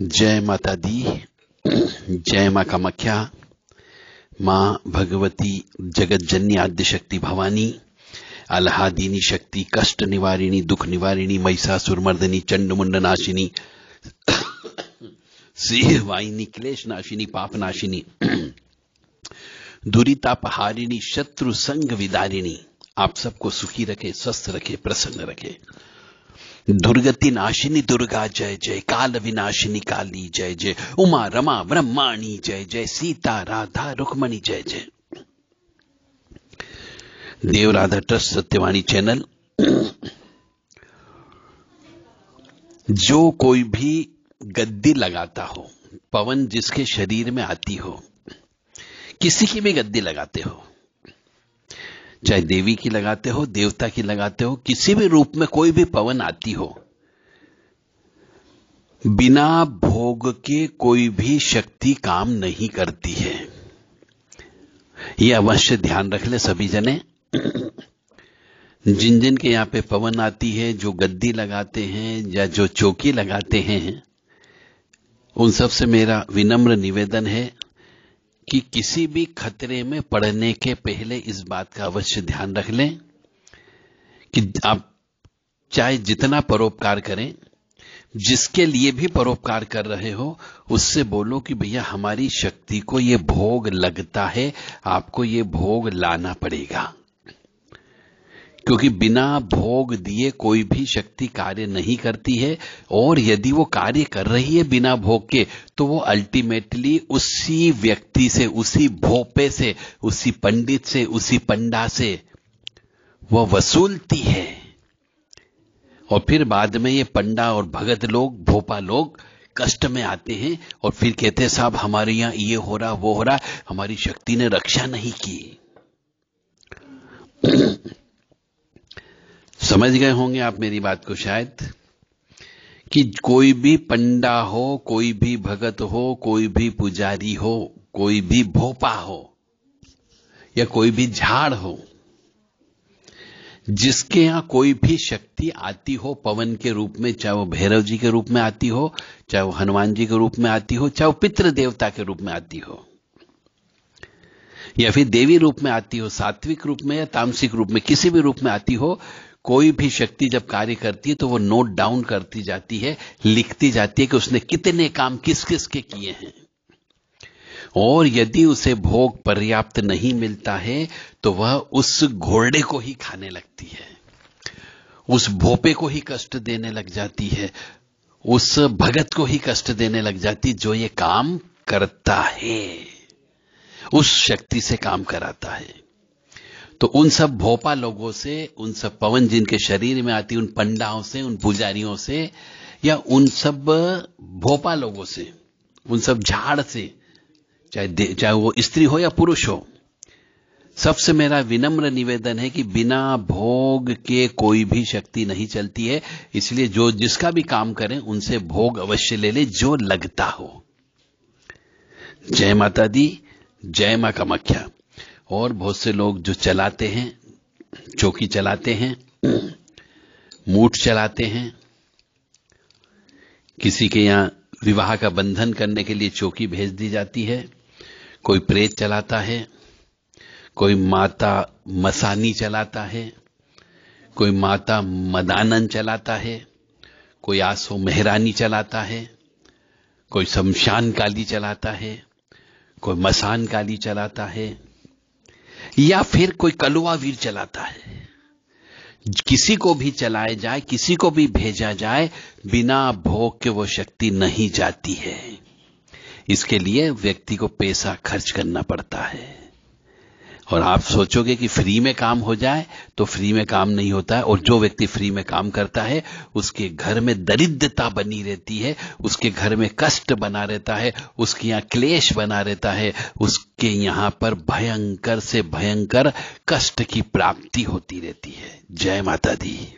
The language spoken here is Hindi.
जय माता दी जय का मख्या मां भगवती जगत जन्य आद्य शक्ति भवानी अल्हादिनी शक्ति कष्ट निवारिणी दुख निवारिणी महिषासुर मर्दिनी चंड मुंड नाशिनी सिंह वाहिनी क्लेश नाशिनी पाप नाशिनी दुरीतापहारिणी शत्रु संग विदारिणी आप सबको सुखी रखे स्वस्थ रखे प्रसन्न रखे दुर्गति नाशिनी दुर्गा जय जय काल विनाशिनी काली जय जय उमा रमा ब्रह्माणी जय जय सीता राधा रुक्मणी जय जय देव राधा ट्रस्ट सत्यवाणी चैनल जो कोई भी गद्दी लगाता हो पवन जिसके शरीर में आती हो किसी की भी गद्दी लगाते हो चाहे देवी की लगाते हो देवता की लगाते हो किसी भी रूप में कोई भी पवन आती हो बिना भोग के कोई भी शक्ति काम नहीं करती है यह अवश्य ध्यान रख ले सभी जने जिन जिन के यहां पे पवन आती है जो गद्दी लगाते हैं या जो चौकी लगाते हैं उन सब से मेरा विनम्र निवेदन है कि किसी भी खतरे में पड़ने के पहले इस बात का अवश्य ध्यान रख लें कि आप चाहे जितना परोपकार करें जिसके लिए भी परोपकार कर रहे हो उससे बोलो कि भैया हमारी शक्ति को ये भोग लगता है आपको ये भोग लाना पड़ेगा क्योंकि बिना भोग दिए कोई भी शक्ति कार्य नहीं करती है और यदि वो कार्य कर रही है बिना भोग के तो वो अल्टीमेटली उसी व्यक्ति से उसी भोपे से उसी पंडित से उसी पंडा से वो वसूलती है और फिर बाद में ये पंडा और भगत लोग भोपा लोग कष्ट में आते हैं और फिर कहते हैं साहब हमारे यहां ये हो रहा वो हो रहा हमारी शक्ति ने रक्षा नहीं की समझ गए होंगे आप मेरी बात को शायद कि कोई भी पंडा हो कोई भी भगत हो कोई भी पुजारी हो कोई भी भोपा हो या कोई भी झाड़ हो जिसके यहां कोई भी शक्ति आती हो पवन के रूप में चाहे वो भैरव जी के रूप में आती हो चाहे वो हनुमान जी के रूप में आती हो चाहे वो पितृ देवता के रूप में आती हो या फिर देवी रूप में आती हो सात्विक रूप में या तामसिक रूप में किसी भी रूप में आती हो कोई भी शक्ति जब कार्य करती है तो वो नोट डाउन करती जाती है लिखती जाती है कि उसने कितने काम किस किस के किए हैं और यदि उसे भोग पर्याप्त नहीं मिलता है तो वह उस घोड़े को ही खाने लगती है उस भोपे को ही कष्ट देने लग जाती है उस भगत को ही कष्ट देने लग जाती जो ये काम करता है उस शक्ति से काम कराता है तो उन सब भोपा लोगों से उन सब पवन जिनके शरीर में आती उन पंडाओं से उन पुजारियों से या उन सब भोपा लोगों से उन सब झाड़ से चाहे चाहे वो स्त्री हो या पुरुष हो सबसे मेरा विनम्र निवेदन है कि बिना भोग के कोई भी शक्ति नहीं चलती है इसलिए जो जिसका भी काम करें उनसे भोग अवश्य ले ले जो लगता हो जय माता दी जय मां कामाख्या और बहुत से लोग जो चलाते हैं चौकी चलाते हैं मूठ चलाते हैं किसी के यहां विवाह का बंधन करने के लिए चौकी भेज दी जाती है कोई प्रेत चलाता है कोई माता मसानी चलाता है कोई माता मदानन चलाता है कोई आसो मेहरानी चलाता है कोई शमशान काली चलाता है कोई मसान गाली चलाता है या फिर कोई कलुआ वीर चलाता है किसी को भी चलाए जाए किसी को भी भेजा जाए बिना भोग के वो शक्ति नहीं जाती है इसके लिए व्यक्ति को पैसा खर्च करना पड़ता है और आप सोचोगे कि फ्री में काम हो जाए तो फ्री में काम नहीं होता है और जो व्यक्ति फ्री में काम करता है उसके घर में दरिद्रता बनी रहती है उसके घर में कष्ट बना रहता है उसके यहाँ क्लेश बना रहता है उसके यहाँ पर भयंकर से भयंकर कष्ट की प्राप्ति होती रहती है जय माता दी